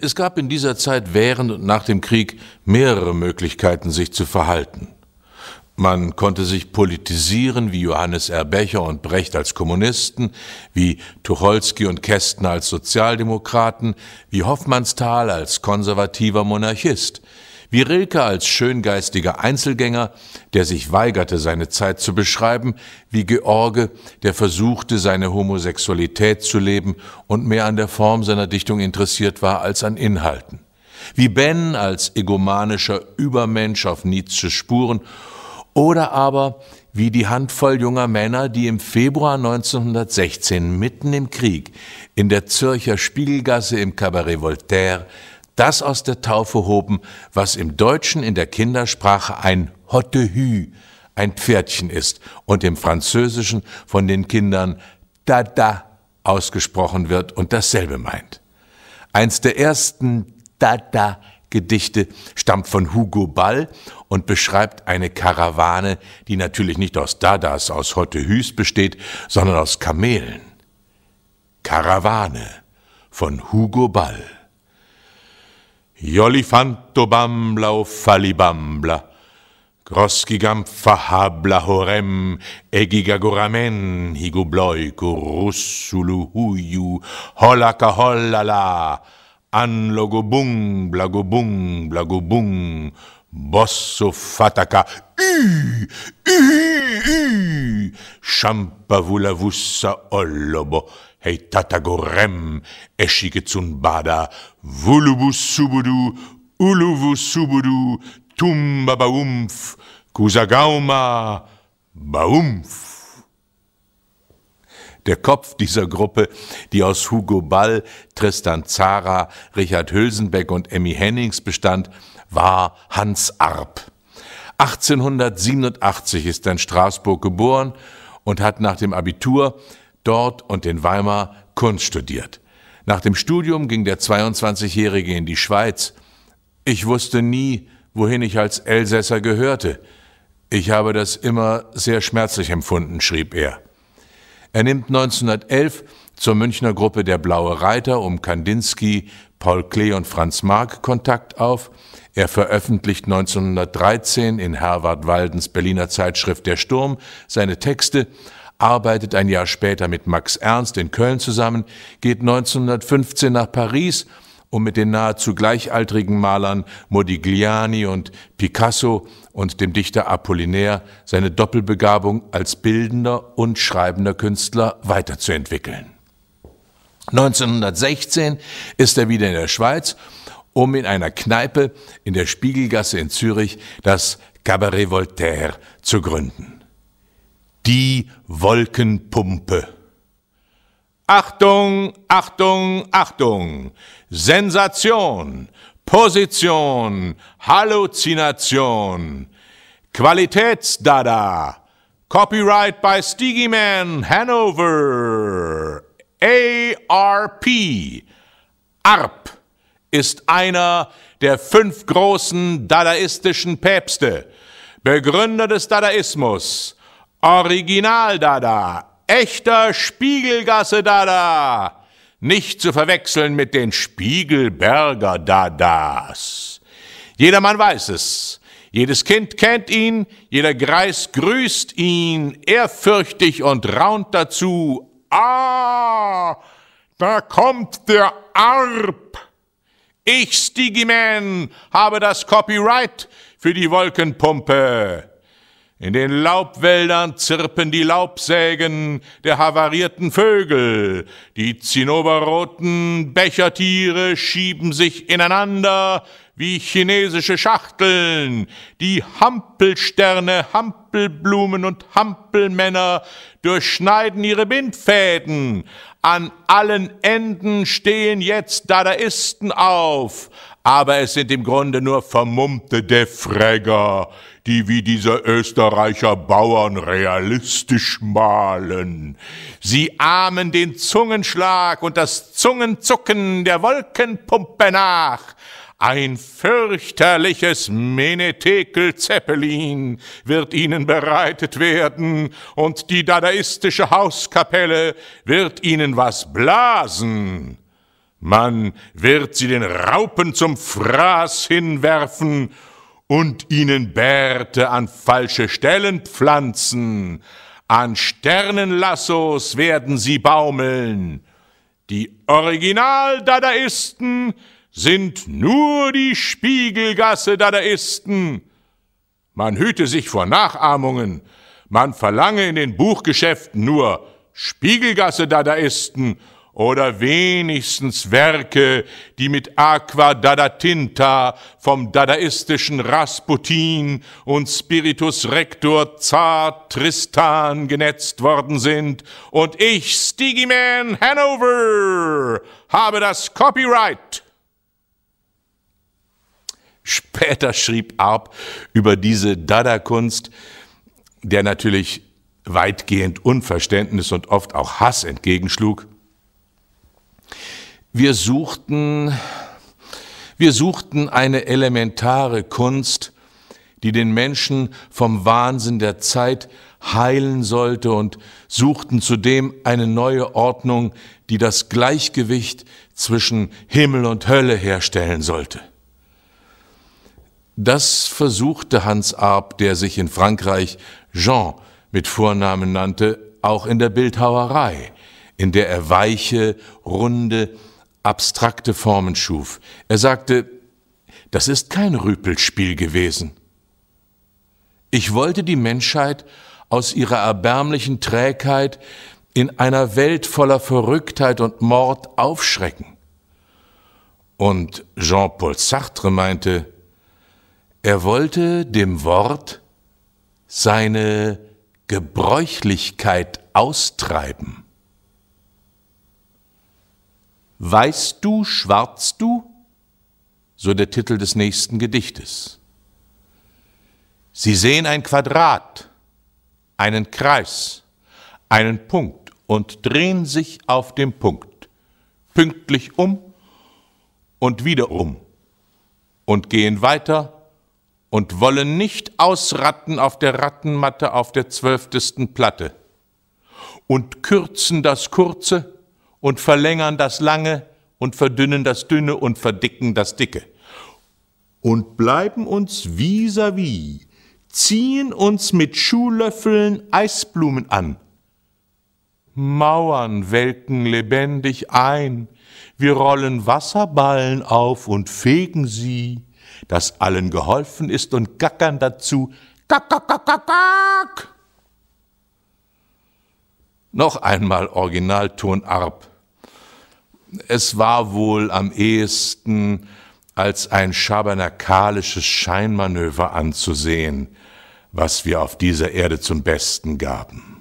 Es gab in dieser Zeit während und nach dem Krieg mehrere Möglichkeiten, sich zu verhalten. Man konnte sich politisieren, wie Johannes R. Becher und Brecht als Kommunisten, wie Tucholsky und Kästner als Sozialdemokraten, wie Hoffmannsthal als konservativer Monarchist. Wie Rilke als schöngeistiger Einzelgänger, der sich weigerte, seine Zeit zu beschreiben, wie George, der versuchte, seine Homosexualität zu leben und mehr an der Form seiner Dichtung interessiert war als an Inhalten. Wie Ben als egomanischer Übermensch auf Nietzsche Spuren oder aber wie die Handvoll junger Männer, die im Februar 1916 mitten im Krieg in der Zürcher Spiegelgasse im Cabaret Voltaire das aus der Taufe hoben, was im Deutschen in der Kindersprache ein Hottehü, ein Pferdchen ist und im Französischen von den Kindern Dada ausgesprochen wird und dasselbe meint. Eins der ersten Dada Gedichte stammt von Hugo Ball und beschreibt eine Karawane, die natürlich nicht aus Dadas, aus Hottehüs besteht, sondern aus Kamelen. Karawane von Hugo Ball. Jolifantobambla o falibambla, Groskigam fahabla horem, egigagoramen higubloiku russulu huyu, bung blago bung blago bung, bosso fataka, u, u, u, shampavulavussa ollobo, heitatagorem, eschigezunbada, vulubus subudu, uluvus subudu, tumba baumf, kusagauma baumf. Der Kopf dieser Gruppe, die aus Hugo Ball, Tristan Zara, Richard Hülsenbeck und Emmy Hennings bestand, war Hans Arp. 1887 ist er in Straßburg geboren und hat nach dem Abitur dort und in Weimar Kunst studiert. Nach dem Studium ging der 22-Jährige in die Schweiz. Ich wusste nie, wohin ich als Elsässer gehörte. Ich habe das immer sehr schmerzlich empfunden, schrieb er. Er nimmt 1911 zur Münchner Gruppe der Blaue Reiter um Kandinsky, Paul Klee und Franz Mark Kontakt auf. Er veröffentlicht 1913 in Herwart Waldens Berliner Zeitschrift Der Sturm seine Texte arbeitet ein Jahr später mit Max Ernst in Köln zusammen, geht 1915 nach Paris, um mit den nahezu gleichaltrigen Malern Modigliani und Picasso und dem Dichter Apollinaire seine Doppelbegabung als bildender und schreibender Künstler weiterzuentwickeln. 1916 ist er wieder in der Schweiz, um in einer Kneipe in der Spiegelgasse in Zürich das Cabaret Voltaire zu gründen. Die Wolkenpumpe. Achtung, Achtung, Achtung. Sensation, Position, Halluzination. Qualitätsdada. Copyright by Stigiman Hanover. ARP. ARP ist einer der fünf großen dadaistischen Päpste, Begründer des Dadaismus, Original-Dada, echter Spiegelgasse-Dada, nicht zu verwechseln mit den Spiegelberger-Dadas. Jedermann weiß es, jedes Kind kennt ihn, jeder Greis grüßt ihn, ehrfürchtig und raunt dazu, ah, da kommt der Arp. Ich, Stigiman, habe das Copyright für die Wolkenpumpe. In den Laubwäldern zirpen die Laubsägen der havarierten Vögel. Die zinnoberroten Bechertiere schieben sich ineinander wie chinesische Schachteln, die Hampelsterne, Hampelblumen und Hampelmänner durchschneiden ihre Bindfäden. An allen Enden stehen jetzt Dadaisten auf, aber es sind im Grunde nur vermummte Defregger, die wie diese Österreicher Bauern realistisch malen. Sie ahmen den Zungenschlag und das Zungenzucken der Wolkenpumpe nach, ein fürchterliches Menetekel-Zeppelin wird Ihnen bereitet werden und die dadaistische Hauskapelle wird Ihnen was blasen. Man wird Sie den Raupen zum Fraß hinwerfen und Ihnen Bärte an falsche Stellen pflanzen. An Sternenlassos werden Sie baumeln. Die Original-Dadaisten sind nur die Spiegelgasse Dadaisten. Man hüte sich vor Nachahmungen, man verlange in den Buchgeschäften nur Spiegelgasse Dadaisten oder wenigstens Werke, die mit Aqua Dadatinta vom dadaistischen Rasputin und Spiritus Rector Zar Tristan genetzt worden sind und ich, Stigiman Hanover, habe das Copyright. Später schrieb Arp über diese Dada-Kunst, der natürlich weitgehend Unverständnis und oft auch Hass entgegenschlug. Wir suchten, wir suchten eine elementare Kunst, die den Menschen vom Wahnsinn der Zeit heilen sollte und suchten zudem eine neue Ordnung, die das Gleichgewicht zwischen Himmel und Hölle herstellen sollte. Das versuchte Hans Arp, der sich in Frankreich Jean mit Vornamen nannte, auch in der Bildhauerei, in der er weiche, runde, abstrakte Formen schuf. Er sagte, das ist kein Rüpelspiel gewesen. Ich wollte die Menschheit aus ihrer erbärmlichen Trägheit in einer Welt voller Verrücktheit und Mord aufschrecken. Und Jean-Paul Sartre meinte, er wollte dem Wort seine Gebräuchlichkeit austreiben. Weißt du, schwarz du? So der Titel des nächsten Gedichtes. Sie sehen ein Quadrat, einen Kreis, einen Punkt und drehen sich auf dem Punkt pünktlich um und wieder um und gehen weiter und wollen nicht ausratten auf der Rattenmatte auf der zwölftesten Platte und kürzen das Kurze und verlängern das Lange und verdünnen das Dünne und verdicken das Dicke und bleiben uns vis-à-vis, -vis, ziehen uns mit Schuhlöffeln Eisblumen an. Mauern welken lebendig ein, wir rollen Wasserballen auf und fegen sie dass allen geholfen ist und gackern dazu kack, kack, kack, kack, kack. Noch einmal Originalton Arp. Es war wohl am ehesten als ein schabernakalisches Scheinmanöver anzusehen, was wir auf dieser Erde zum Besten gaben.